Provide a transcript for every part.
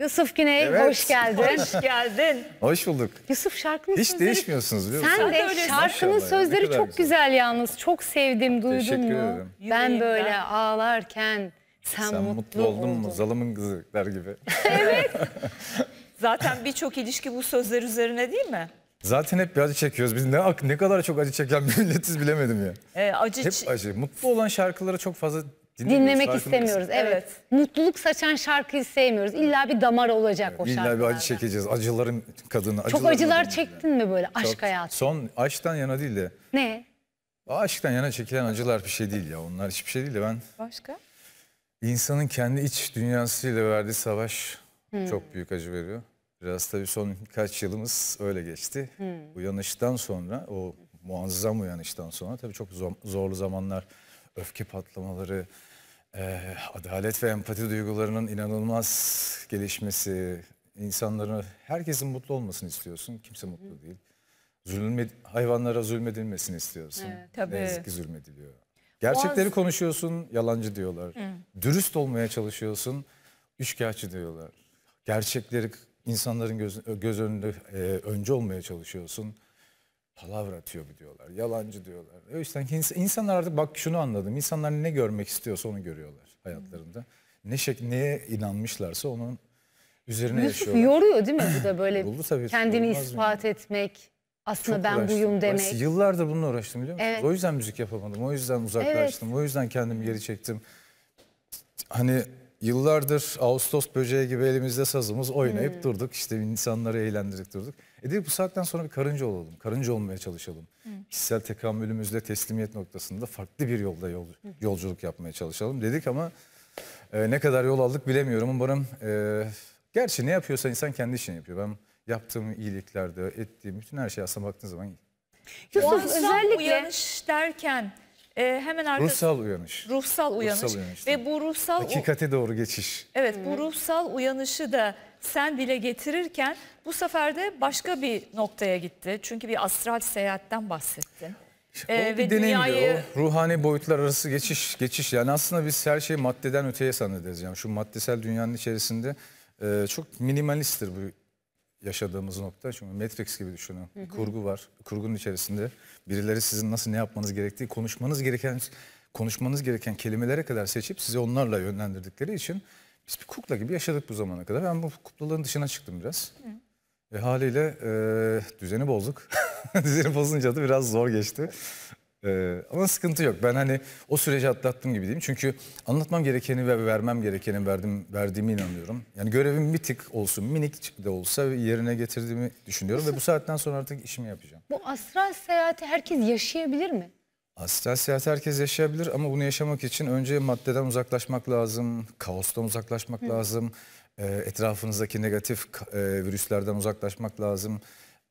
Yusuf Güney Evet. hoş geldin. Hoş geldin. Hoş bulduk. Yusuf şarkının Hiç sözleri... değişmiyorsunuz biliyor musun? Sen de de şarkının Maşallah sözleri kadar çok güzel. güzel. yalnız. Çok sevdim duydun Teşekkür mu? ederim. Ben Yüreğimden. böyle ağlarken sen, Sen mutlu, mutlu oldun mu? Zalımın kızı der gibi. Zaten birçok ilişki bu sözler üzerine değil mi? Zaten hep bir acı çekiyoruz. Biz ne, ne kadar çok acı çeken bir milletiz bilemedim ya. Ee, acı Hep acı. Mutlu olan şarkıları çok fazla dinlemek istemiyoruz. Evet. evet. Mutluluk saçan şarkıyı sevmiyoruz. İlla bir damar olacak o şarkı. İlla bir acı çekeceğiz. Acıların kadını. Acıların Çok acılar kadını. çektin mi böyle aşk Çok, hayatı? Son aşktan yana değil de. Ne? Aşktan yana çekilen acılar bir şey değil ya. Onlar hiçbir şey değil de ben. Başka? İnsanın kendi iç dünyasıyla verdiği savaş hmm. çok büyük acı veriyor. Biraz tabii son birkaç yılımız öyle geçti. Hmm. Uyanıştan sonra o muazzam uyanıştan sonra tabii çok zorlu zamanlar öfke patlamaları, e, adalet ve empati duygularının inanılmaz gelişmesi, insanların, herkesin mutlu olmasını istiyorsun. Kimse mutlu değil. Zulüm hayvanlara zulmedilmesini istiyorsun. Evet, tabii. Ne yazık ki zulmediliyor. Gerçekleri konuşuyorsun, yalancı diyorlar. Hı. Dürüst olmaya çalışıyorsun, üçkağıtçı diyorlar. Gerçekleri insanların göz, göz önünde e, önce olmaya çalışıyorsun palavra atıyor bu diyorlar. Yalancı diyorlar. O e yüzden hani insanlar artık bak şunu anladım. İnsanlar ne görmek istiyorsa onu görüyorlar hayatlarında. Ne şek neye inanmışlarsa onun üzerine Yusuf yaşıyorlar. yoruyor değil mi bu da böyle tabii, kendini ispat yani. etmek. Aslında Çok ben uğraştım. buyum demek. Uğraştım. Yıllardır bununla uğraştım biliyor musunuz? Evet. O yüzden müzik yapamadım. O yüzden uzaklaştım. Evet. O yüzden kendimi geri çektim. Hani yıllardır Ağustos böceği gibi elimizde sazımız oynayıp hmm. durduk. İşte insanları eğlendirip durduk. E dedik bu saatten sonra bir karınca olalım, karınca olmaya çalışalım. Hı. Kişisel tekamülümüzle teslimiyet noktasında farklı bir yolda yol, yolculuk yapmaya çalışalım dedik ama e, ne kadar yol aldık bilemiyorum. Umarım e, gerçi ne yapıyorsa insan kendi işini yapıyor. Ben yaptığım iyiliklerde, ettiğim bütün her şeye aslında baktığın zaman iyi. Yusuf, özellikle uyanış derken e, hemen arkası, ruhsal uyanış. Ruhsal uyanış. Ruhsal uyanış. Ve bu ruhsal hakikate doğru geçiş. Evet, bu ruhsal uyanışı da sen dile getirirken bu sefer de başka bir noktaya gitti. Çünkü bir astral seyahatten bahsettin. Ee, o ee, bir ve deneyimdi. Dünyayı... O ruhani boyutlar arası geçiş. geçiş. Yani aslında biz her şeyi maddeden öteye zannederiz. Yani şu maddesel dünyanın içerisinde e, çok minimalisttir bu yaşadığımız nokta. Çünkü Matrix gibi düşünün. Hı hı. Kurgu var. Kurgunun içerisinde birileri sizin nasıl ne yapmanız gerektiği, konuşmanız gereken konuşmanız gereken kelimelere kadar seçip sizi onlarla yönlendirdikleri için biz bir kukla gibi yaşadık bu zamana kadar. Ben bu kuklaların dışına çıktım biraz. Hı. E, haliyle e, düzeni bozduk. düzeni bozunca da biraz zor geçti. E, ama sıkıntı yok. Ben hani o süreci atlattım gibi diyeyim. Çünkü anlatmam gerekeni ve vermem gerekeni verdim, verdiğimi inanıyorum. Yani görevim bir tık olsun, minik de olsa yerine getirdiğimi düşünüyorum. Nasıl? Ve bu saatten sonra artık işimi yapacağım. Bu astral seyahati herkes yaşayabilir mi? Asistan seyahat herkes yaşayabilir ama bunu yaşamak için önce maddeden uzaklaşmak lazım, kaostan uzaklaşmak Hı. lazım, e, etrafınızdaki negatif e, virüslerden uzaklaşmak lazım,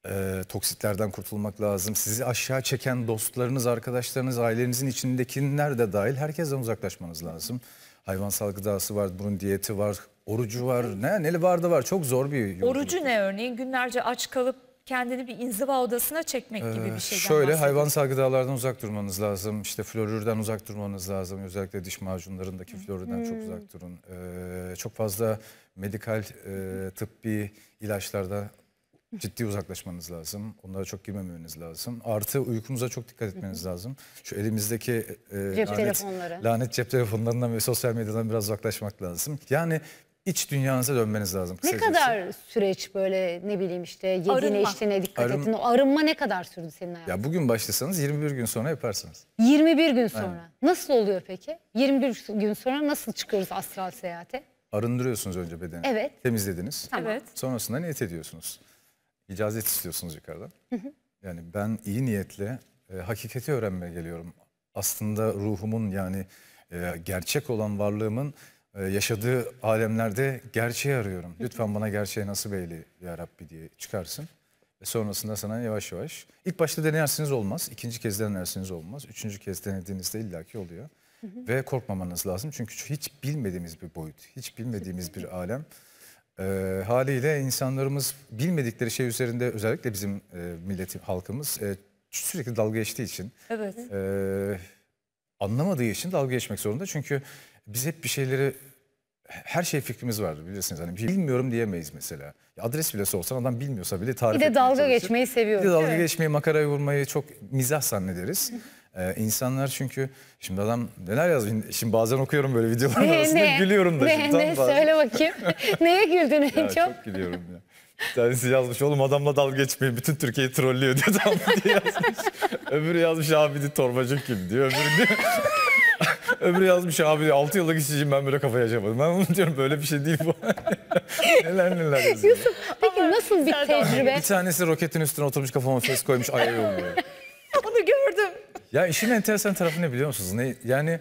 e, toksitlerden kurtulmak lazım. Sizi aşağı çeken dostlarınız, arkadaşlarınız, ailenizin içindekiler de dahil herkesten uzaklaşmanız lazım. Hayvansal gıdası var, bunun diyeti var, orucu var, ne neli var da var. Çok zor bir yolculuk. Orucu ne örneğin? Günlerce aç kalıp kendini bir inziva odasına çekmek gibi bir ee, şeyden Şöyle hayvansal gıdalardan uzak durmanız lazım. İşte florürden uzak durmanız lazım. Özellikle diş macunlarındaki florürden çok uzak hmm. durun. Ee, çok fazla medikal, e, tıbbi ilaçlarda ciddi uzaklaşmanız lazım. Onlara çok girmemeniz lazım. Artı uykunuza çok dikkat etmeniz lazım. Şu elimizdeki e, cep lanet, telefonları. lanet cep telefonlarından ve sosyal medyadan biraz uzaklaşmak lazım. Yani İç dünyanıza dönmeniz lazım. Ne kadar süreç böyle ne bileyim işte yediğine arınma. içtiğine dikkat Arın... ettin. O arınma ne kadar sürdü senin hayatın? Ya bugün başlasanız 21 gün sonra yaparsınız. 21 gün sonra. Aynen. Nasıl oluyor peki? 21 gün sonra nasıl çıkıyoruz astral seyahate? Arındırıyorsunuz önce bedeni. Evet. Temizlediniz. Tamam. Evet. Sonrasında niyet ediyorsunuz. İcazet istiyorsunuz yukarıdan. Yani ben iyi niyetle e, hakikati öğrenmeye geliyorum. Aslında ruhumun yani e, gerçek olan varlığımın e, yaşadığı alemlerde gerçeği arıyorum. Lütfen bana gerçeği nasip eyle ya Rabbi diye çıkarsın. Ve sonrasında sana yavaş yavaş. İlk başta denersiniz olmaz. ikinci kez denersiniz olmaz. Üçüncü kez denediğinizde illaki oluyor. Ve korkmamanız lazım. Çünkü hiç bilmediğimiz bir boyut. Hiç bilmediğimiz bir alem. E, haliyle insanlarımız bilmedikleri şey üzerinde özellikle bizim e, milleti, halkımız e, sürekli dalga geçtiği için. Evet. E, anlamadığı için dalga geçmek zorunda. Çünkü biz hep bir şeyleri her şey fikrimiz vardır bilirsiniz. Hani bir bilmiyorum diyemeyiz mesela. adres bile sorsan adam bilmiyorsa bile tarif Bir de dalga çalışır. geçmeyi seviyoruz. Bir de dalga geçmeyi, makarayı vurmayı çok mizah zannederiz. Ee, insanlar çünkü şimdi adam neler yazıyor? Şimdi bazen okuyorum böyle videoların arasında gülüyorum da. ne, şimdi ne, söyle bakayım. Neye güldün en Ya çok? çok gülüyorum ya. Bir tanesi yazmış oğlum adamla dalga geçmeyin bütün Türkiye'yi trollüyor diyor tam diye yazmış. Öbürü yazmış abini torbacı kim diyor. Öbürü diyor Öbürü yazmış abi 6 yıllık işçiyim ben böyle kafayı açamadım. Ben onu diyorum böyle bir şey değil bu. neler neler yazıyor. Yusuf peki Ama nasıl bir tecrübe? Bir tanesi roketin üstüne oturmuş kafama fes koymuş ayağı yolluyor. onu gördüm. Ya işin enteresan tarafı ne biliyor musunuz? Ne, yani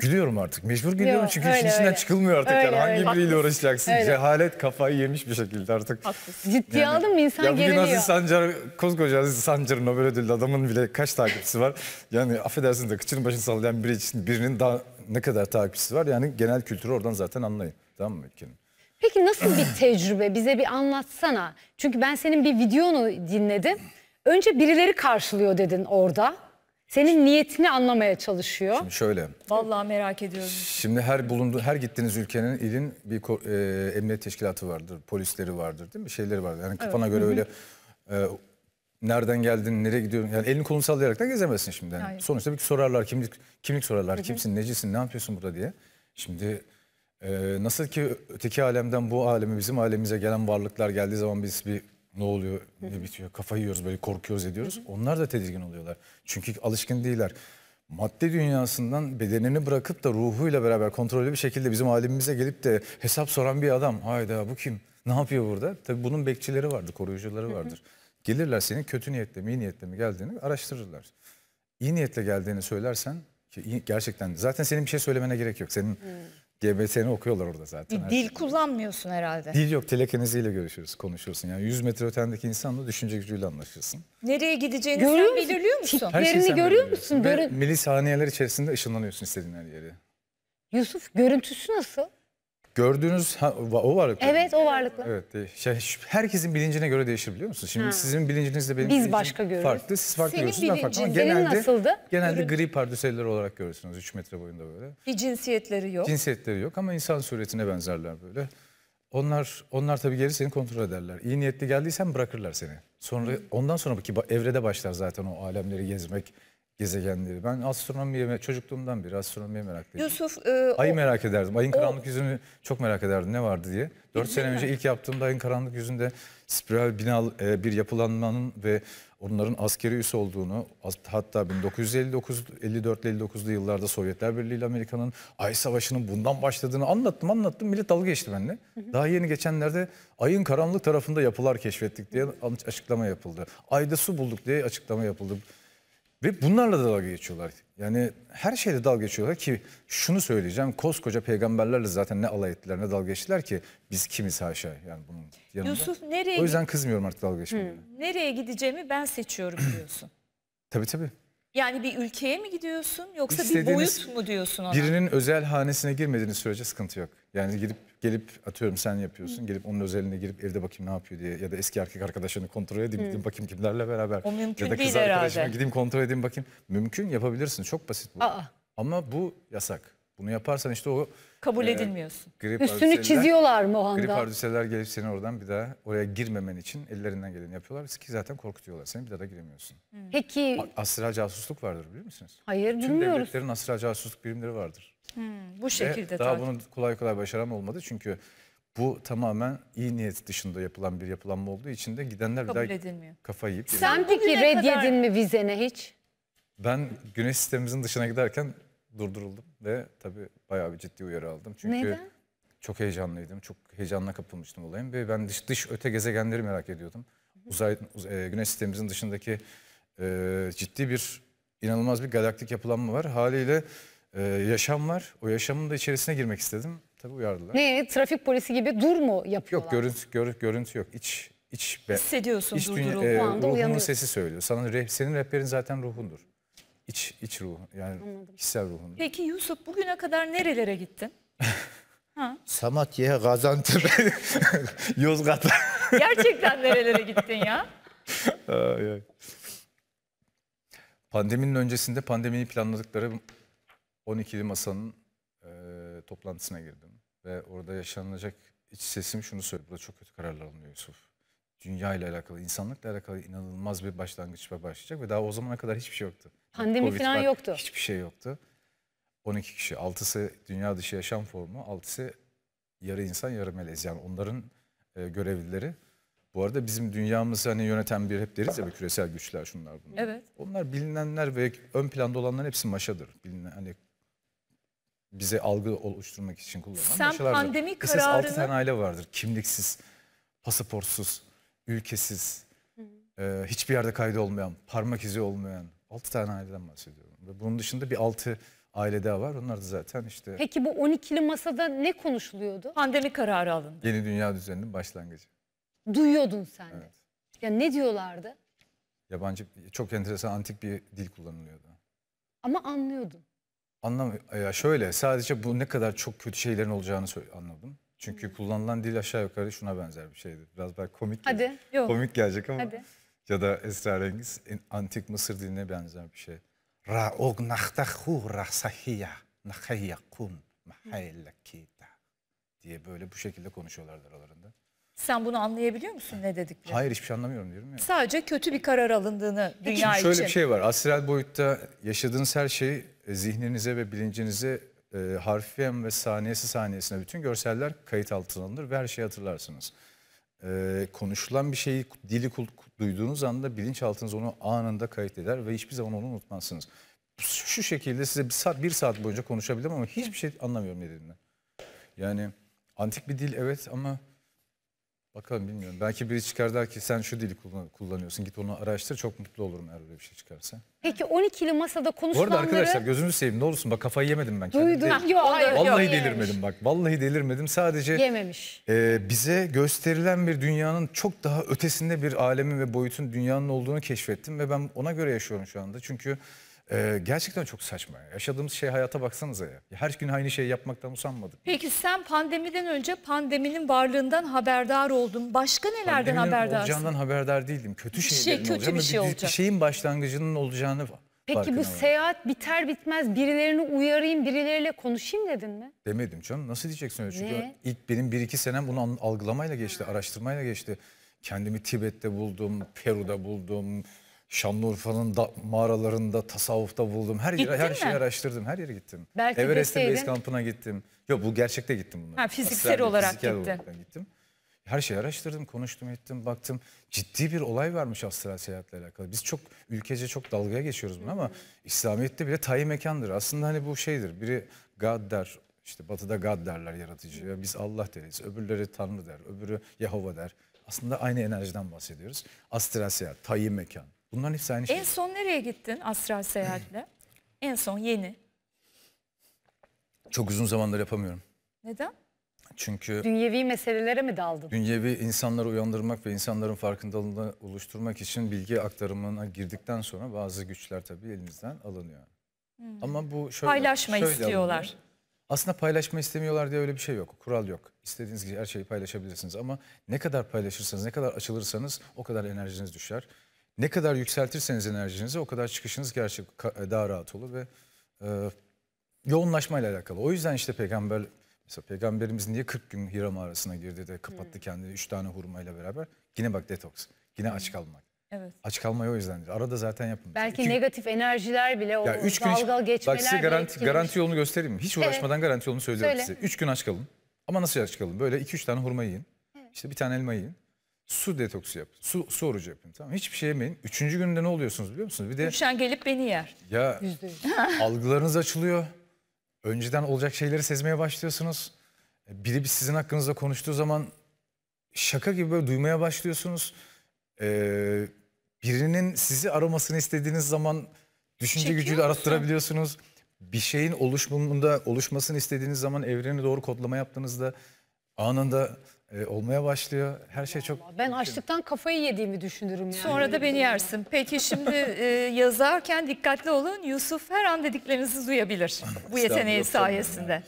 Gülüyorum artık. Mecbur gülüyorum Yok, çünkü öyle, işin içinden öyle. çıkılmıyor artık. Öyle, yani. Hangi öyle. biriyle uğraşacaksın? Öyle. Cehalet kafayı yemiş bir şekilde artık. Haklısın. Ciddiye yani, aldım mı insan ya geriliyor. Bugün Aziz Sancar, koskoca Aziz Sancar'ın Nobel ödüllü adamın bile kaç takipçisi var? Yani affedersin de kıçının başını sallayan biri için birinin daha ne kadar takipçisi var? Yani genel kültürü oradan zaten anlayın. Tamam mı ülkenin? Peki nasıl bir tecrübe? Bize bir anlatsana. Çünkü ben senin bir videonu dinledim. Önce birileri karşılıyor dedin orada senin niyetini anlamaya çalışıyor. Şimdi şöyle. Vallahi merak ediyorum. Şimdi her bulundu, her gittiğiniz ülkenin ilin bir e, emniyet teşkilatı vardır, polisleri vardır, değil mi? Şeyleri vardır. Yani kafana evet. göre öyle e, nereden geldin, nereye gidiyorsun? Yani elini kolunu sallayarak da gezemezsin şimdi. Yani. Sonuçta bir sorarlar, kimlik kimlik sorarlar. Hı hı. Kimsin, necisin, ne yapıyorsun burada diye. Şimdi e, nasıl ki öteki alemden bu aleme, bizim alemimize gelen varlıklar geldiği zaman biz bir ne oluyor, ne bitiyor, kafayı yiyoruz böyle korkuyoruz ediyoruz. Onlar da tedirgin oluyorlar. Çünkü alışkın değiller. Madde dünyasından bedenini bırakıp da ruhuyla beraber kontrollü bir şekilde bizim alemimize gelip de hesap soran bir adam. Hayda bu kim? Ne yapıyor burada? Tabii bunun bekçileri vardır, koruyucuları vardır. Gelirler senin kötü niyetle mi, iyi niyetle mi geldiğini araştırırlar. İyi niyetle geldiğini söylersen ki gerçekten zaten senin bir şey söylemene gerek yok. Senin hmm. GBT'ni okuyorlar orada zaten. Bir dil şey. kullanmıyorsun herhalde. Dil yok, telekineziyle görüşürüz, konuşuyorsun. Yani 100 metre ötendeki insanla düşünce gücüyle anlaşırsın. Nereye gideceğini görüyor sen musun? belirliyor musun? Her şey görüyor musun? Görün... Ve milisaniyeler içerisinde ışınlanıyorsun istediğin her yere. Yusuf, görüntüsü nasıl? Gördüğünüz o varlıkla. Evet o varlıkla. Evet. E, şey, herkesin bilincine göre değişir biliyor musunuz? Şimdi ha. sizin bilincinizle benim Biz başka görürüz. farklı. Siz farklı Senin görürsünüz. Bilincin, farklı. Ama genelde, nasıldı? Genelde Görün. gri pardüseller olarak görürsünüz 3 metre boyunda böyle. Bir cinsiyetleri yok. Cinsiyetleri yok ama insan suretine benzerler böyle. Onlar onlar tabii geri seni kontrol ederler. İyi niyetli geldiysen bırakırlar seni. Sonra Hı. ondan ki evrede başlar zaten o alemleri gezmek gezegenleri. Ben astronomiye çocukluğumdan beri astronomiye meraklıydım. Yusuf e, ayı o, merak ederdim. Ayın karanlık o, yüzünü çok merak ederdim ne vardı diye. 4 e, sene mi? önce ilk yaptığımda ayın karanlık yüzünde spiral bina e, bir yapılanmanın ve onların askeri üs olduğunu hatta 1959 54 59'lu yıllarda Sovyetler Birliği ile Amerika'nın Ay Savaşı'nın bundan başladığını anlattım anlattım millet dalga geçti benimle. Daha yeni geçenlerde ayın karanlık tarafında yapılar keşfettik diye açıklama yapıldı. Ayda su bulduk diye açıklama yapıldı. Ve bunlarla da dalga geçiyorlar. Yani her şeyde dalga geçiyorlar ki şunu söyleyeceğim. Koskoca peygamberlerle zaten ne alay ettiler ne dalga geçtiler ki biz kimiz haşa yani bunun yanında. Yusuf nereye O yüzden kızmıyorum artık dalga geçmeye. Nereye gideceğimi ben seçiyorum diyorsun. tabii tabii. Yani bir ülkeye mi gidiyorsun yoksa bir boyut mu diyorsun ona? Birinin özel hanesine girmediğiniz sürece sıkıntı yok. Yani gidip gelip atıyorum sen yapıyorsun. Gelip onun özeline girip evde bakayım ne yapıyor diye ya da eski erkek arkadaşını kontrol edeyim gideyim bakayım kimlerle beraber. O mümkün ya da kız değil herhalde. arkadaşıma gideyim kontrol edeyim bakayım. Mümkün yapabilirsin. Çok basit bu. Aa. Ama bu yasak. Bunu yaparsan işte o Kabul ee, edilmiyorsun. Grip Üstünü çiziyorlar mı o anda? Grip ardiseler gelip seni oradan bir daha oraya girmemen için ellerinden geleni yapıyorlar. Ki zaten korkutuyorlar seni bir daha da giremiyorsun. Hmm. Peki. Asra casusluk vardır biliyor musunuz? Hayır Tüm bilmiyoruz. Tüm devletlerin asra casusluk birimleri vardır. Hmm, bu şekilde Ve daha tabii. bunu kolay kolay başaran olmadı çünkü bu tamamen iyi niyet dışında yapılan bir yapılanma olduğu için de gidenler Kabul bir daha edilmiyor. kafayı yiyip Sen peki red kadar... yedin mi vizene hiç? Ben güneş sistemimizin dışına giderken Durduruldum ve tabii bayağı bir ciddi uyarı aldım. Çünkü Neden? çok heyecanlıydım. Çok heyecanla kapılmıştım olayım ve ben dış, dış öte gezegenleri merak ediyordum. Uzay, uzay e, güneş sistemimizin dışındaki e, ciddi bir inanılmaz bir galaktik yapılanma var. Haliyle e, yaşam var. O yaşamın da içerisine girmek istedim. Tabii uyardılar. Ne trafik polisi gibi dur mu yapıyorlar? Yok görüntü gör, görüntü yok. İç iç be. Hissediyorsun iç durdurup e, ruhunun sesi söylüyor. Sana senin rehberin zaten ruhundur iç, iç ruhu yani Anladım. kişisel ruhunu. Peki Yusuf bugüne kadar nerelere gittin? ha? Samatya, Gaziantep, Yozgat. Gerçekten nerelere gittin ya? Pandeminin öncesinde pandemiyi planladıkları 12'li masanın e, toplantısına girdim. Ve orada yaşanılacak iç sesim şunu söyledi. Burada çok kötü kararlar alınıyor Yusuf dünya ile alakalı, insanlıkla alakalı inanılmaz bir başlangıçla başlayacak ve daha o zamana kadar hiçbir şey yoktu. Pandemi COVID falan var, yoktu. Hiçbir şey yoktu. 12 kişi, 6'sı dünya dışı yaşam formu, 6'sı yarı insan yarı melez. Yani onların e, görevlileri. Bu arada bizim dünyamızı hani yöneten bir hep deriz ya küresel güçler şunlar bunlar. Evet. Onlar bilinenler ve ön planda olanların hepsi maşadır. Bilinen, hani bize algı oluşturmak için kullanılan Sen maşalardır. pandemi Kısas kararını... 6 tane aile vardır kimliksiz, pasaportsuz, ülkesiz, e, hiçbir yerde kaydı olmayan, parmak izi olmayan 6 tane aileden bahsediyorum. Ve bunun dışında bir 6 aile daha var. Onlar da zaten işte... Peki bu 12'li masada ne konuşuluyordu? Pandemi kararı alındı. Yeni dünya düzeninin başlangıcı. Duyuyordun sen de. Ya ne diyorlardı? Yabancı, çok enteresan antik bir dil kullanılıyordu. Ama anlıyordun. Anlam ya şöyle sadece bu ne kadar çok kötü şeylerin olacağını anladım. Çünkü hmm. kullanılan dil aşağı yukarı şuna benzer bir şeydi. Biraz belki komik Hadi, gelecek. komik gelecek ama Hadi. ya da esrarengiz antik Mısır diline benzer bir şey. Ra og nahtahu rasahiya nahayakun mahaylakita diye böyle bu şekilde konuşuyorlardı aralarında. Sen bunu anlayabiliyor musun ne dedikleri? Hayır hiçbir şey anlamıyorum diyorum ya. Sadece kötü bir karar alındığını dünya Şimdi şöyle için. Şöyle bir şey var. Astral boyutta yaşadığınız her şey e, zihninize ve bilincinize e, harfiyen ve saniyesi saniyesine bütün görseller kayıt altına alınır ve her şeyi hatırlarsınız. E, konuşulan bir şeyi, dili duyduğunuz anda bilinçaltınız onu anında kayıt eder ve hiçbir zaman onu unutmazsınız. Şu şekilde size bir saat, bir saat boyunca konuşabilirim ama hiçbir şey anlamıyorum ne dediğinden. Yani antik bir dil evet ama Bakalım bilmiyorum. Belki biri çıkar der ki sen şu dili kullan- kullanıyorsun git onu araştır çok mutlu olurum eğer öyle bir şey çıkarsa. Peki 12'li masada Bu konuşulanları... arada arkadaşlar gözünüzü seveyim ne olursun bak kafayı yemedim ben Duydum. Değil. Yok hayır. yok, Vallahi yememiş. delirmedim bak. Vallahi delirmedim. Sadece Yememiş. e, bize gösterilen bir dünyanın çok daha ötesinde bir alemin ve boyutun dünyanın olduğunu keşfettim ve ben ona göre yaşıyorum şu anda. Çünkü ee, gerçekten çok saçma. Yaşadığımız şey hayata baksanıza ya. Her gün aynı şeyi yapmaktan usanmadık. Peki sen pandemiden önce pandeminin varlığından haberdar oldun. Başka nelerden Pandeminin haberdarsın? olacağından haberdar değildim. Kötü şey, kötü olacağını, bir şey, şey olacak. Bir şeyin başlangıcının olacağını Peki bu vardım. seyahat biter bitmez birilerini uyarayım, birileriyle konuşayım dedin mi? Demedim canım. Nasıl diyeceksin öyle? Çünkü Ne? ilk benim bir iki senem bunu algılamayla geçti, araştırmayla geçti. Kendimi Tibet'te buldum, Peru'da buldum, Şanlıurfa'nın mağaralarında, tasavvufta buldum. Her Gittin yere, her mi? şeyi araştırdım. Her yere gittim. Belki Everest'in base kampına gittim. Yok bu gerçekte gittim bunlar. fiziksel Aslında, olarak fiziksel gitti. Olarak gittim. Her şeyi araştırdım, konuştum, ettim, baktım. Ciddi bir olay varmış astral seyahatle alakalı. Biz çok ülkece çok dalgaya geçiyoruz bunu ama İslamiyet'te bile tayi mekandır. Aslında hani bu şeydir. Biri God der, işte batıda God derler yaratıcıya. Biz Allah deriz. Öbürleri Tanrı der, öbürü Yahova der. Aslında aynı enerjiden bahsediyoruz. Astral seyahat, tayi mekan. Bunların hepsi aynı şey. En son nereye gittin astral seyahatle? en son yeni. Çok uzun zamandır yapamıyorum. Neden? Çünkü dünyevi meselelere mi daldın? Dünyevi insanları uyandırmak ve insanların farkındalığını oluşturmak için bilgi aktarımına girdikten sonra bazı güçler tabii elinizden alınıyor. Hmm. Ama bu şöyle paylaşma şöyle istiyorlar. Alınıyor. Aslında paylaşma istemiyorlar diye öyle bir şey yok. Kural yok. İstediğiniz gibi her şeyi paylaşabilirsiniz ama ne kadar paylaşırsanız, ne kadar açılırsanız o kadar enerjiniz düşer ne kadar yükseltirseniz enerjinizi o kadar çıkışınız gerçek e, daha rahat olur ve e, yoğunlaşmayla alakalı. O yüzden işte peygamber mesela peygamberimiz niye 40 gün Hira mağarasına girdi de kapattı hmm. kendini 3 tane hurmayla beraber. Yine bak detoks. Yine hmm. aç kalmak. Evet. Aç kalmayı o yüzdendir. Arada zaten yapın. Belki iki, negatif enerjiler bile o ya üç gün dalgal hiç, geçmeler Bak size garanti, garanti yolunu göstereyim Hiç uğraşmadan evet. garanti yolunu söylüyorum Söyle. size. 3 gün aç kalın. Ama nasıl aç kalın? Böyle 2-3 tane hurma yiyin. Evet. İşte bir tane elma yiyin. Su detoksu yapın. Su, su orucu yapın. Tamam Hiçbir şey yemeyin. Üçüncü günde ne oluyorsunuz biliyor musunuz? Bir de Üşen gelip beni yer. ya algılarınız açılıyor. Önceden olacak şeyleri sezmeye başlıyorsunuz. E, biri bir sizin hakkınızda konuştuğu zaman şaka gibi böyle duymaya başlıyorsunuz. Ee, birinin sizi aramasını istediğiniz zaman düşünce Çekiyor gücüyle arattırabiliyorsunuz. Bir şeyin oluşumunda oluşmasını istediğiniz zaman evreni doğru kodlama yaptığınızda anında e, olmaya başlıyor. Her şey çok... Ben açlıktan kafayı yediğimi düşünürüm yani. Sonra da beni yersin. Peki şimdi e, yazarken dikkatli olun. Yusuf her an dediklerinizi duyabilir bu yeteneği sayesinde.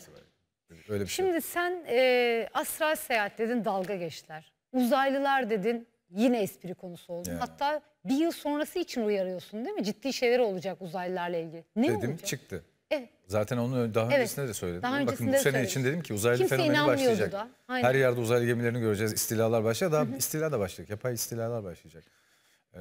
Öyle bir şey. Şimdi sen e, astral seyahat dedin dalga geçtiler. Uzaylılar dedin yine espri konusu oldu. Yani. Hatta bir yıl sonrası için uyarıyorsun değil mi? Ciddi şeyler olacak uzaylılarla ilgili. Ne Dedim olacak? çıktı. Evet. Zaten onun daha evet. öncesinde de söyledim. Daha Bakın bu sene söyledim. için dedim ki uzaylı Kimse fenomeni başlayacak. Da. Her yerde uzaylı gemilerini göreceğiz. İstilalar başlayacak. Daha Hı -hı. istila da başlayacak. Yapay istilalar başlayacak. Ee,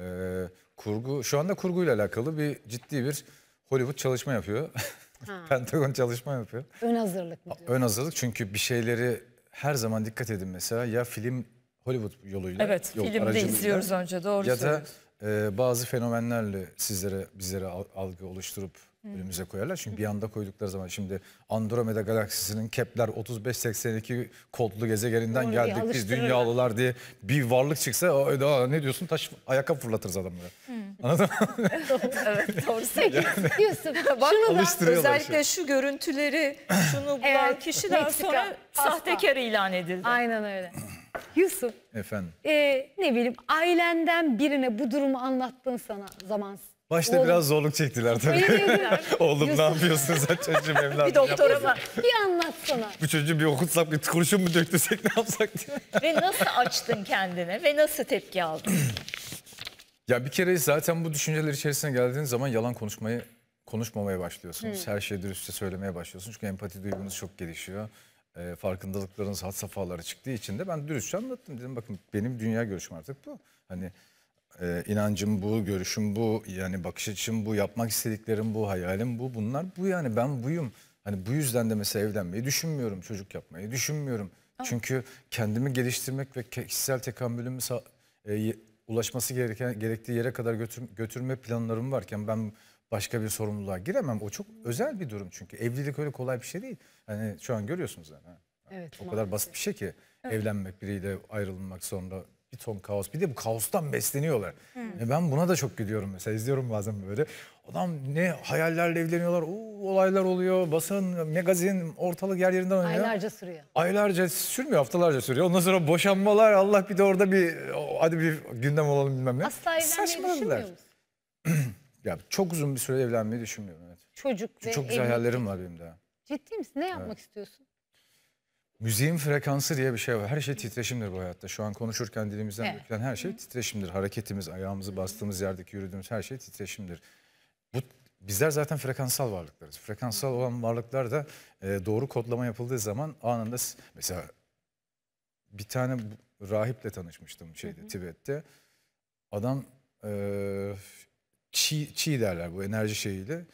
kurgu şu anda kurguyla alakalı bir ciddi bir Hollywood çalışma yapıyor. Pentagon çalışma yapıyor. Ön hazırlık mı diyorsun? Ön hazırlık çünkü bir şeyleri her zaman dikkat edin mesela ya film Hollywood yoluyla. Evet yol, filmde izliyoruz önce doğru Ya da e, bazı fenomenlerle sizlere bizlere algı oluşturup önümüze koyarlar. Çünkü bir anda koydukları zaman şimdi Andromeda galaksisinin Kepler 3582 kodlu gezegeninden Doğru, geldik biz dünyalılar diye bir varlık çıksa o, ne diyorsun taş ayakkabı fırlatırız adamlara. Hı. Anladın mı? evet doğru söylüyorsun. Yani, Bak, özellikle şu. görüntüleri şunu bulan evet, kişi daha sonra sahtekar ilan edildi. Aynen öyle. Yusuf. Efendim. E, ne bileyim ailenden birine bu durumu anlattın sana zamansız Başta Oğlum. biraz zorluk çektiler tabii. Oğlum ne yapıyorsun sen çocuğum evladım. bir doktora bak. Bir anlatsana. Bu çocuğu bir okutsak bir kurşun mu döktürsek ne yapsak diye. ve nasıl açtın kendine ve nasıl tepki aldın? ya bir kere zaten bu düşünceler içerisine geldiğin zaman yalan konuşmayı konuşmamaya başlıyorsunuz. Hmm. Her şeyi dürüstçe söylemeye başlıyorsunuz. Çünkü empati duygunuz çok gelişiyor. E, farkındalıklarınız had safhalara çıktığı için de ben dürüstçe anlattım. Dedim bakın benim dünya görüşüm artık bu. Hani e, inancım bu, görüşüm bu, yani bakış açım bu, yapmak istediklerim bu, hayalim bu, bunlar bu yani ben buyum. Hani bu yüzden de mesela evlenmeyi düşünmüyorum, çocuk yapmayı düşünmüyorum. Ama. Çünkü kendimi geliştirmek ve kişisel tekambülümü e, ulaşması gereken gerektiği yere kadar götür, götürme planlarım varken ben başka bir sorumluluğa giremem. O çok özel bir durum çünkü evlilik öyle kolay bir şey değil. Hani şu an görüyorsunuz yani. Evet, o maalesef. kadar basit bir şey ki evet. evlenmek biriyle ayrılmak sonra bir ton kaos. Bir de bu kaostan besleniyorlar. Hmm. E, ben buna da çok gidiyorum mesela izliyorum bazen böyle. Adam ne hayallerle evleniyorlar. Oo, olaylar oluyor. Basın, magazin, ortalık yer yerinden oynuyor. Aylarca sürüyor. Aylarca sürmüyor, haftalarca sürüyor. Ondan sonra boşanmalar. Allah bir de orada bir hadi bir gündem olalım bilmem ne. Asla evlenmeyi düşünmüyor ya çok uzun bir süre evlenmeyi düşünmüyorum evet. Çocuk ve Çok güzel evlilik. hayallerim var benim de. Ciddi misin? Ne yapmak evet. istiyorsun? Müziğin frekansı diye bir şey var. Her şey titreşimdir bu hayatta. Şu an konuşurken dilimizden evet. dökülen her şey titreşimdir. Hareketimiz, ayağımızı bastığımız yerdeki yürüdüğümüz her şey titreşimdir. Bu bizler zaten frekansal varlıklarız. Frekansal olan varlıklar da e, doğru kodlama yapıldığı zaman anında mesela bir tane rahiple tanışmıştım şeyde Tibet'te. Adam e, çi, çi derler bu enerji şeyiyle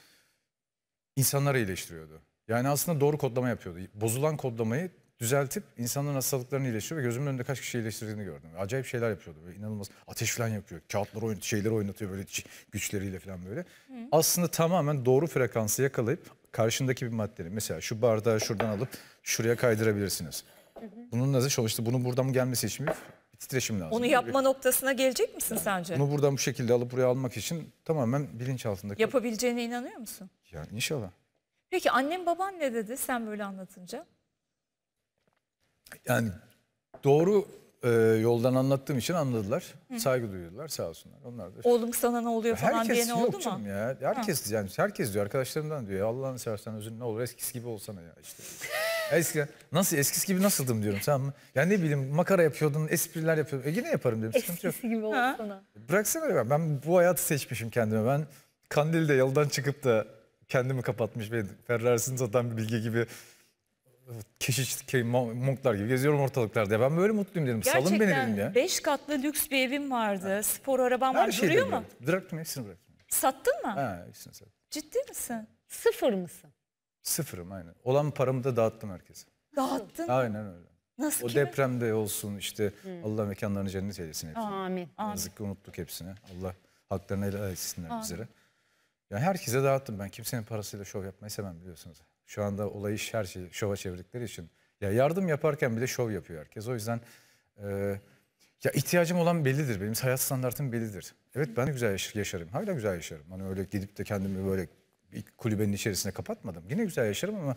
insanları iyileştiriyordu. Yani aslında doğru kodlama yapıyordu. Bozulan kodlamayı düzeltip insanların hastalıklarını iyileştiriyor ve gözümün önünde kaç kişi iyileştirdiğini gördüm. Acayip şeyler yapıyordu. Böyle inanılmaz ateş falan yapıyor. Kağıtları oynatıyor, şeyleri oynatıyor böyle güçleriyle falan böyle. Hı. Aslında tamamen doğru frekansı yakalayıp karşındaki bir maddeleri mesela şu bardağı şuradan alıp şuraya kaydırabilirsiniz. Bunun nasıl çalıştı? Bunun buradan mı gelmesi için bir titreşim lazım. Onu yapma noktasına gelecek misin yani, sence? Bunu buradan bu şekilde alıp buraya almak için tamamen bilinç altındaki... Yapabileceğine inanıyor musun? Yani inşallah. Peki annem baban ne dedi sen böyle anlatınca? yani doğru e, yoldan anlattığım için anladılar. Hı. Saygı duyuyorlar sağ olsunlar. Onlar da Oğlum sana ne oluyor falan diye ne oldu mu? Ya. Herkes ha. yani herkes diyor arkadaşlarımdan diyor. Allah'ını seversen özün ne olur eskisi gibi olsana ya işte. Eski nasıl eskisi gibi nasıldım diyorum tamam mı? Yani ne bileyim makara yapıyordun, espriler yapıyordun. E yine yaparım diyorum. Eskisi yok. gibi olsana. Bıraksana ben. Ben bu hayatı seçmişim kendime. Ben Kandil'de yoldan çıkıp da kendimi kapatmış ve Ferrari'sini satan bir bilgi gibi keşiş, monklar gibi geziyorum ortalıklarda. Ben böyle mutluyum dedim. Gerçekten Salın beni dedim ya. 5 katlı lüks bir evim vardı. Evet. Spor arabam Her var. Şey Duruyor mu? Bıraktım hepsini bıraktım. Sattın mı? Ha, hepsini sattım. Ciddi misin? Sıfır mısın? Sıfırım aynen. Olan paramı da dağıttım herkese. Dağıttın Aynen öyle. Nasıl o kimi? depremde olsun işte hmm. Allah mekanlarını cennet eylesin hepsini. Amin. Yazık ki unuttuk hepsini. Allah haklarını helal etsinler Amin. bizlere. Yani herkese dağıttım ben. Kimsenin parasıyla şov yapmayı sevmem biliyorsunuz. Şu anda olayı iş her şey şova çevirdikleri için. Ya yardım yaparken bile şov yapıyor herkes. O yüzden e, ya ihtiyacım olan bellidir. Benim hayat standartım bellidir. Evet ben güzel yaşarım. Hala güzel yaşarım. Hani öyle gidip de kendimi böyle bir kulübenin içerisine kapatmadım. Yine güzel yaşarım ama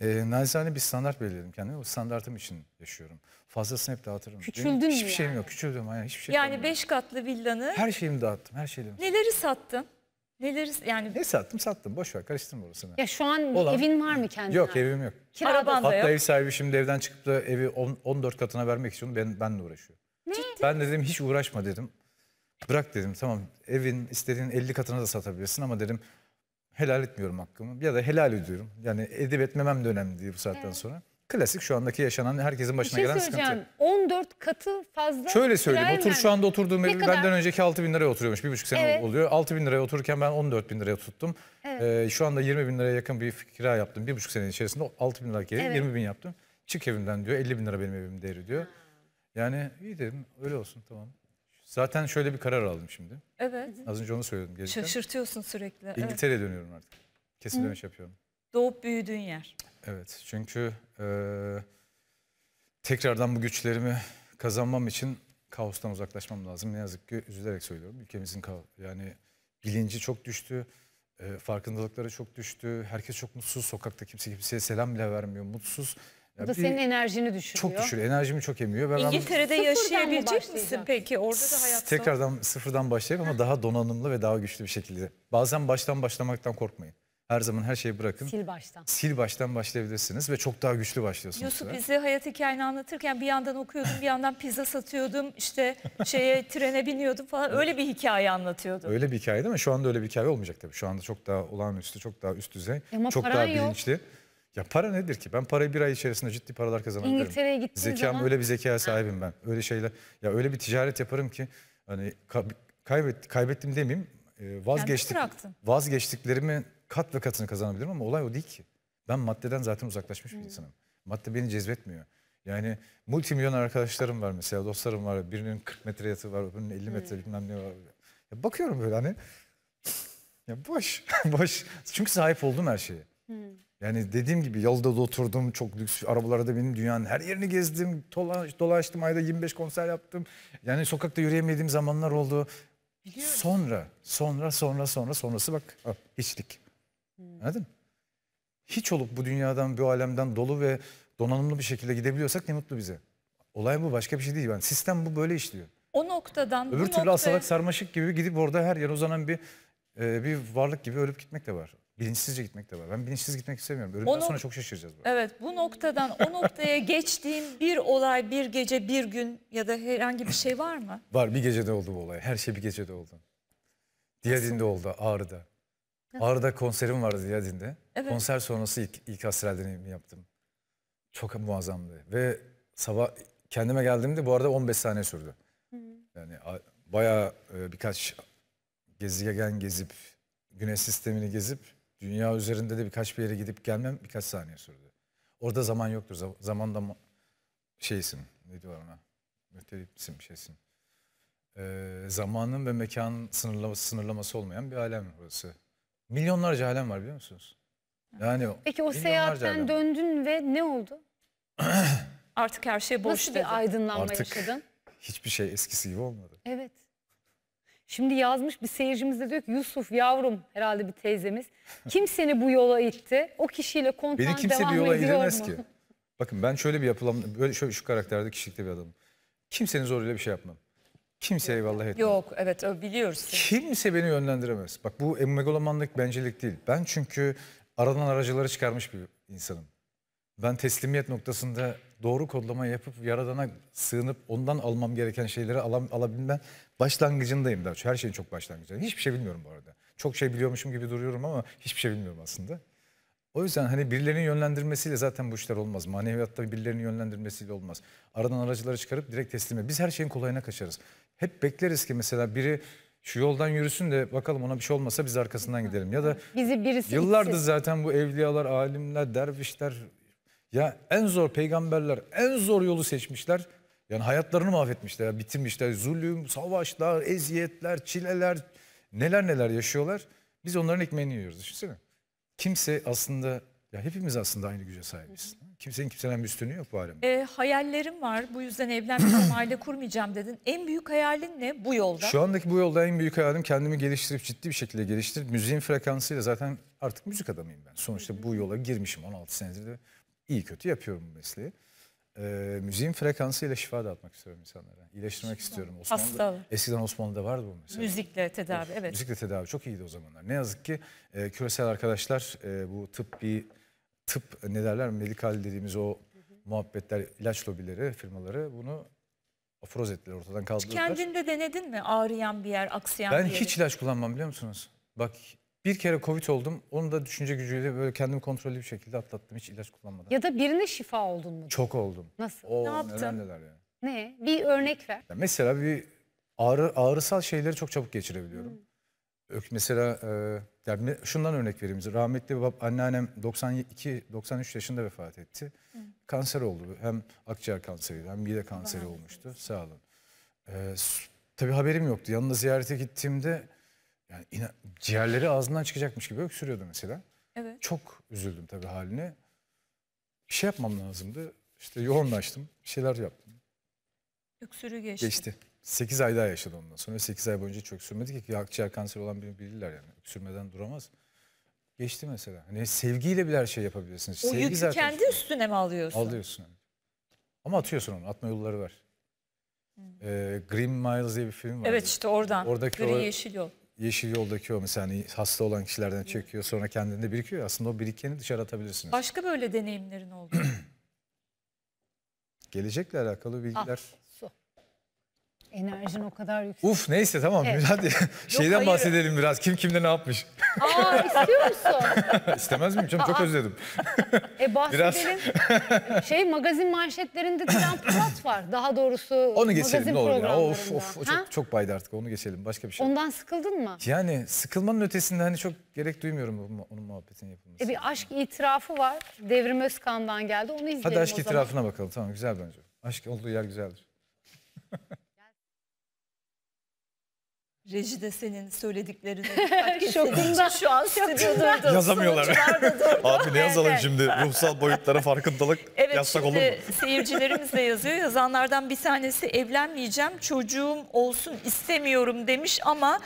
e, nacizane bir standart belirledim kendime. O standartım için yaşıyorum. Fazlasını hep dağıtırım. Küçüldün mü Hiçbir yani? şeyim yok. Küçüldüm. Yani, hiçbir şey yani beş katlı villanı. Her şeyimi dağıttım. Her şeyimi. Neleri sattın? Neler yani? Ne sattım sattım boş ver karıştırma orasını. Ya şu an Olan... evin var mı kendine? Yok evim yok. Kiradan da yok. Hatta ev sahibi şimdi evden çıkıp da evi 10, 14 katına vermek için ben, ben uğraşıyor. Ne? Ben dedim hiç uğraşma dedim. Bırak dedim tamam evin istediğin 50 katına da satabilirsin ama dedim helal etmiyorum hakkımı. Ya da helal ediyorum. Yani edip etmemem de önemli değil bu saatten evet. sonra. Klasik şu andaki yaşanan herkesin başına şey gelen sıkıntı. 14 katı fazla. Şöyle söyleyeyim otur şu anda oturduğum ev benden önceki 6 bin liraya oturuyormuş. Bir buçuk sene evet. oluyor. 6 bin liraya otururken ben 14 bin liraya tuttum. Evet. Ee, şu anda 20 bin liraya yakın bir kira yaptım. Bir buçuk sene içerisinde 6 bin liralık yeri evet. 20 bin yaptım. Çık evimden diyor 50 bin lira benim evim değeri diyor. Yani iyi dedim öyle olsun tamam. Zaten şöyle bir karar aldım şimdi. Evet. Az önce onu söyledim. Gelirken. Şaşırtıyorsun sürekli. İngiltere'ye evet. dönüyorum artık. Kesin Hı. dönüş yapıyorum. Doğup büyüdüğün yer. Evet çünkü e, tekrardan bu güçlerimi kazanmam için kaostan uzaklaşmam lazım. Ne yazık ki üzülerek söylüyorum. Ülkemizin yani bilinci çok düştü. E, farkındalıkları çok düştü. Herkes çok mutsuz. Sokakta kimse kimseye selam bile vermiyor. Mutsuz. Ya Bu da bir, senin enerjini düşürüyor. Çok düşürüyor. Enerjimi çok emiyor. Ve İngiltere'de yaşayabilecek misin peki? Orada da hayat Tekrardan sıfırdan başlayıp ama daha donanımlı ve daha güçlü bir şekilde. Bazen baştan başlamaktan korkmayın her zaman her şeyi bırakın. Sil baştan. Sil baştan başlayabilirsiniz ve çok daha güçlü başlıyorsunuz. Yusuf size. bize hayat hikayeni anlatırken bir yandan okuyordum, bir yandan pizza satıyordum, işte şeye trene biniyordum falan öyle bir hikaye anlatıyordu. Öyle bir hikaye değil mi? Şu anda öyle bir hikaye olmayacak tabii. Şu anda çok daha olağanüstü, çok daha üst düzey, e Ama çok daha yok. bilinçli. Ya para nedir ki? Ben parayı bir ay içerisinde ciddi paralar kazanabilirim. İngiltere'ye gittiğim Zekam zaman... öyle bir zekaya sahibim ben. Öyle şeyler, ya öyle bir ticaret yaparım ki hani kaybet, kaybettim demeyeyim ee, vazgeçtik, vazgeçtiklerimi kat ve katını kazanabilirim ama olay o değil ki. Ben maddeden zaten uzaklaşmış bir hmm. insanım. Madde beni cezbetmiyor. Yani multimilyoner arkadaşlarım var mesela, dostlarım var. Birinin 40 metre yatı var, öbürünün 50 metre hmm. bilmem ne var. Ya bakıyorum böyle hani ya boş, boş. Çünkü sahip oldum her şeye. Hmm. Yani dediğim gibi yolda da oturdum, çok lüks arabalarda benim dünyanın her yerini gezdim, dolaştım, ayda 25 konser yaptım. Yani sokakta yürüyemediğim zamanlar oldu. Biliyorum. Sonra, sonra, sonra, sonra, sonrası bak hiçlik. Hmm. Anladın Hiç olup bu dünyadan, bu alemden dolu ve donanımlı bir şekilde gidebiliyorsak ne mutlu bize. Olay bu başka bir şey değil. Yani sistem bu böyle işliyor. O noktadan Öbür türlü noktaya... asalak sarmaşık gibi gidip orada her yere uzanan bir e, bir varlık gibi ölüp gitmek de var. Bilinçsizce gitmek de var. Ben bilinçsiz gitmek istemiyorum. Ölümden sonra çok şaşıracağız. Böyle. Evet bu noktadan o noktaya geçtiğim bir olay, bir gece, bir gün ya da herhangi bir şey var mı? Var bir gecede oldu bu olay. Her şey bir gecede oldu. Diyadin'de oldu, Ağrı'da. Arda konserim vardı Yadin'de. Evet. Konser sonrası ilk, ilk astral deneyimi yaptım. Çok muazzamdı. Ve sabah kendime geldiğimde bu arada 15 saniye sürdü. Hı. Yani bayağı e, birkaç gezegen gezip, güneş sistemini gezip, dünya üzerinde de birkaç bir yere gidip gelmem birkaç saniye sürdü. Orada zaman yoktur. Zaman da şeysin, ne diyor ona? Mütelipsin bir şeysin. Ee, zamanın ve mekanın sınırlaması, olmayan bir alem orası. Milyonlarca halen var biliyor musunuz? Yani Peki o seyahatten döndün ve ne oldu? Artık her şey boş Nasıl dedi. bir aydınlanma Artık yaşadın? hiçbir şey eskisi gibi olmadı. Evet. Şimdi yazmış bir seyircimiz de diyor ki Yusuf yavrum herhalde bir teyzemiz. Kim seni bu yola itti? O kişiyle kontan devam ediyor mu? kimse bir yola ilemez ki. Bakın ben şöyle bir yapılam, böyle şöyle şu karakterde kişilikte bir adamım. Kimsenin zoruyla bir şey yapmam. Kimse eyvallah etmez. Yok evet biliyoruz. Kimse beni yönlendiremez. Bak bu megalomanlık bencillik değil. Ben çünkü aradan aracıları çıkarmış bir insanım. Ben teslimiyet noktasında doğru kodlama yapıp yaradana sığınıp ondan almam gereken şeyleri alam, alabilmem başlangıcındayım daha. Her şeyin çok başlangıcında. Hiçbir şey bilmiyorum bu arada. Çok şey biliyormuşum gibi duruyorum ama hiçbir şey bilmiyorum aslında. O yüzden hani birilerinin yönlendirmesiyle zaten bu işler olmaz. Maneviyatta birilerinin yönlendirmesiyle olmaz. Aradan aracıları çıkarıp direkt teslime. Biz her şeyin kolayına kaçarız. Hep bekleriz ki mesela biri şu yoldan yürüsün de bakalım ona bir şey olmasa biz arkasından gidelim. Ya da Bizi birisi yıllardır itsin. zaten bu evliyalar, alimler, dervişler ya en zor peygamberler en zor yolu seçmişler. Yani hayatlarını mahvetmişler, bitirmişler. Zulüm, savaşlar, eziyetler, çileler neler neler yaşıyorlar. Biz onların ekmeğini yiyoruz düşünsene kimse aslında ya hepimiz aslında aynı güce sahibiz. Hı hı. Kimsenin kimseden bir üstünü yok bu alemde. Ee, e, hayallerim var. Bu yüzden evlenmeyeceğim, aile kurmayacağım dedin. En büyük hayalin ne bu yolda? Şu andaki bu yolda en büyük hayalim kendimi geliştirip ciddi bir şekilde geliştirip müziğin frekansıyla zaten artık müzik adamıyım ben. Sonuçta bu yola girmişim 16 senedir de iyi kötü yapıyorum bu mesleği e, müziğin frekansıyla şifa dağıtmak istiyorum insanlara. İyileştirmek istiyorum. Osmanlı, Hastalığı. Eskiden Osmanlı'da vardı bu mesela. Müzikle tedavi evet. Müzikle tedavi çok iyiydi o zamanlar. Ne yazık ki e, küresel arkadaşlar e, bu bir tıp ne derler medikal dediğimiz o muhabbetler, ilaç lobileri, firmaları bunu aforoz ettiler, ortadan kaldırdılar. Kendinde denedin mi ağrıyan bir yer, aksayan ben bir yer? Ben hiç ilaç kullanmam biliyor musunuz? Bak bir kere Covid oldum. Onu da düşünce gücüyle böyle kendimi kontrollü bir şekilde atlattım hiç ilaç kullanmadan. Ya da birine şifa oldun mu? Çok oldum. Nasıl? Oo, ne yaptın? Neler neler yani. Ne? Bir örnek ver. Ya mesela bir ağrı, ağrısal şeyleri çok çabuk geçirebiliyorum. Hmm. Mesela e, yani şundan örnek vereyim. Rahmetli bab, anneannem 92-93 yaşında vefat etti. Hmm. Kanser oldu. Hem akciğer kanseriydi hem mide kanseri Bahar. olmuştu. Sağ olun. E, tabii haberim yoktu. Yanına ziyarete gittiğimde yani ina, ciğerleri ağzından çıkacakmış gibi öksürüyordu mesela. Evet. Çok üzüldüm tabii haline. Bir şey yapmam lazımdı. İşte yoğunlaştım. Bir şeyler yaptım. Öksürü geçti. Geçti. 8 ay daha yaşadı ondan sonra. 8 ay boyunca hiç öksürmedi ki. Akciğer kanseri olan birini bilirler yani. Öksürmeden duramaz. Geçti mesela. Hani sevgiyle bile her şey yapabilirsiniz. O Sevgi yükü zaten kendi şey- üstüne mi alıyorsun? Alıyorsun. Evet. Ama atıyorsun onu. Atma yolları var. Hmm. Ee, Green Miles diye bir film var. Evet işte oradan. Oradaki Gri o... Yeşil Yol yeşil yoldaki o mesela hani hasta olan kişilerden çekiyor sonra kendinde birikiyor. Aslında o birikeni dışarı atabilirsiniz. Başka böyle deneyimlerin oldu. Gelecekle alakalı bilgiler ah. Enerjin o kadar yüksek. Uf neyse tamam. Evet. Hadi şeyden hayır. bahsedelim biraz. Kim kimde ne yapmış? Aa istiyor musun? İstemez miyim canım? Çok özledim. E bahsedelim. şey magazin manşetlerinde Dilan Polat var. Daha doğrusu Onu geçelim ne olur ya. Of of o çok, çok baydı artık. Onu geçelim. Başka bir şey. Ondan sıkıldın mı? Yani sıkılmanın ötesinde hani çok gerek duymuyorum onun muhabbetinin yapılması. E bir aşk itirafı var. Devrim Özkan'dan geldi. Onu izleyelim Hadi aşk itirafına bakalım. Tamam güzel bence. Aşk olduğu yer güzeldir. Rejide senin söylediklerini şokumda şu an stüdyoda Yazamıyorlar. Abi ne yazalım şimdi ruhsal boyutlara farkındalık evet, yazsak olur mu? seyircilerimiz de yazıyor. Yazanlardan bir tanesi evlenmeyeceğim çocuğum olsun istemiyorum demiş ama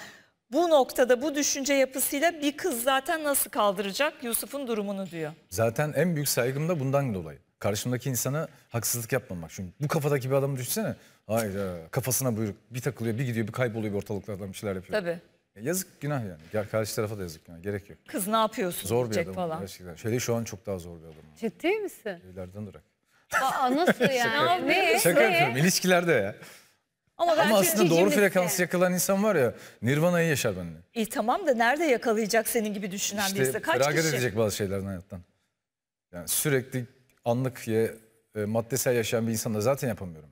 bu noktada bu düşünce yapısıyla bir kız zaten nasıl kaldıracak Yusuf'un durumunu diyor. Zaten en büyük saygım da bundan dolayı. Karşımdaki insana haksızlık yapmamak. Çünkü bu kafadaki bir adamı düşünsene. Hayır e, kafasına buyruk. Bir takılıyor, bir gidiyor, bir kayboluyor bir ortalıklardan bir şeyler yapıyor. Tabii. E, yazık günah yani. Gel karşı tarafa da yazık günah. Gerek yok. Kız ne yapıyorsun zor bir adam falan. gerçekten. Şöyle şu an çok daha zor bir adam. Ciddi misin? Evlerden durak. Aa nasıl ya? ne? Şaka yapıyorum. İlişkilerde ya. Ama, ben Ama aslında doğru frekansı yakalan insan var ya Nirvana'yı yaşar benimle. İyi tamam da nerede yakalayacak senin gibi düşünen işte, birisi? Kaç kişi? İşte edecek bazı şeylerden hayattan. Yani sürekli anlık ya e, maddesel yaşayan bir insanla zaten yapamıyorum.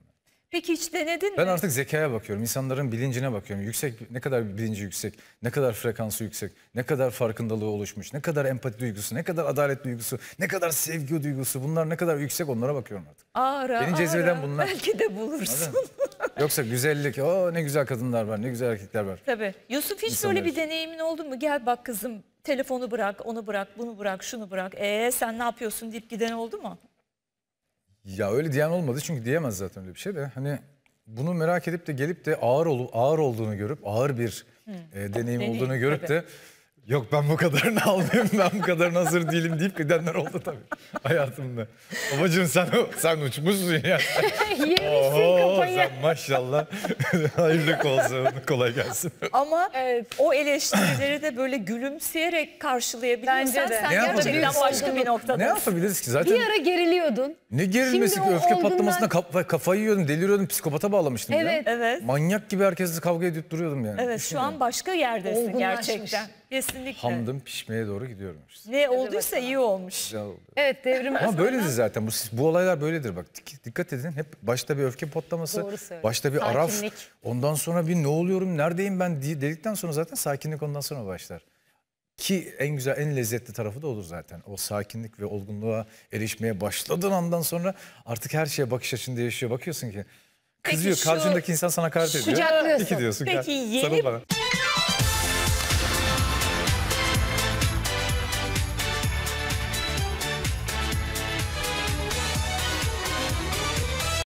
Peki hiç denedin mi? Ben artık zekaya bakıyorum, insanların bilincine bakıyorum. Yüksek, ne kadar bilinci yüksek, ne kadar frekansı yüksek, ne kadar farkındalığı oluşmuş, ne kadar empati duygusu, ne kadar adalet duygusu, ne kadar sevgi duygusu, bunlar ne kadar yüksek onlara bakıyorum artık. Ara Beni ara, bunlar. belki de bulursun. Yoksa güzellik, o ne güzel kadınlar var, ne güzel erkekler var. Tabii. Yusuf hiç böyle bir deneyimin oldu mu? Gel bak kızım, telefonu bırak, onu bırak, bunu bırak, şunu bırak. Ee sen ne yapıyorsun deyip giden oldu mu? Ya öyle diyen olmadı çünkü diyemez zaten öyle bir şey de. Hani bunu merak edip de gelip de ağır olup ağır olduğunu görüp ağır bir e, deneyim Deneyim, olduğunu görüp tabii. de Yok ben bu kadarını almayayım, ben bu kadarına hazır değilim deyip gidenler oldu tabii hayatımda. Babacığım sen sen uçmuşsun ya. Oho, sen maşallah hayırlı olsun, kolay gelsin. Ama evet. o eleştirileri de böyle gülümseyerek karşılayabilirsen de. sen Ne gerçekten yapabiliriz? başka bir noktada. Ne yapabiliriz ki zaten? Bir ara geriliyordun. Ne gerilmesi ki öfke olgunlar- patlamasına kafa- kafayı yiyordum, deliriyordum, psikopata bağlamıştım ya. Evet. Evet. Manyak gibi herkesle kavga edip duruyordum yani. Evet şu an başka yerdesin gerçekten. Kesinlikle. Hamdım pişmeye doğru gidiyorum işte. Ne olduysa iyi olmuş. Güzel oldu. Evet devrim Ama böyledir zaten. Bu, bu olaylar böyledir bak. Dikkat edin hep başta bir öfke patlaması, başta bir araf. Ondan sonra bir ne oluyorum, neredeyim ben dedikten sonra zaten sakinlik ondan sonra başlar. Ki en güzel, en lezzetli tarafı da olur zaten. O sakinlik ve olgunluğa erişmeye başladığın andan sonra artık her şeye bakış açın değişiyor. Bakıyorsun ki kızıyor, Peki şu, karşındaki insan sana karşı ediyor. Kucaklıyorsun. İki diyorsun. Peki yeni... Sarıl bana.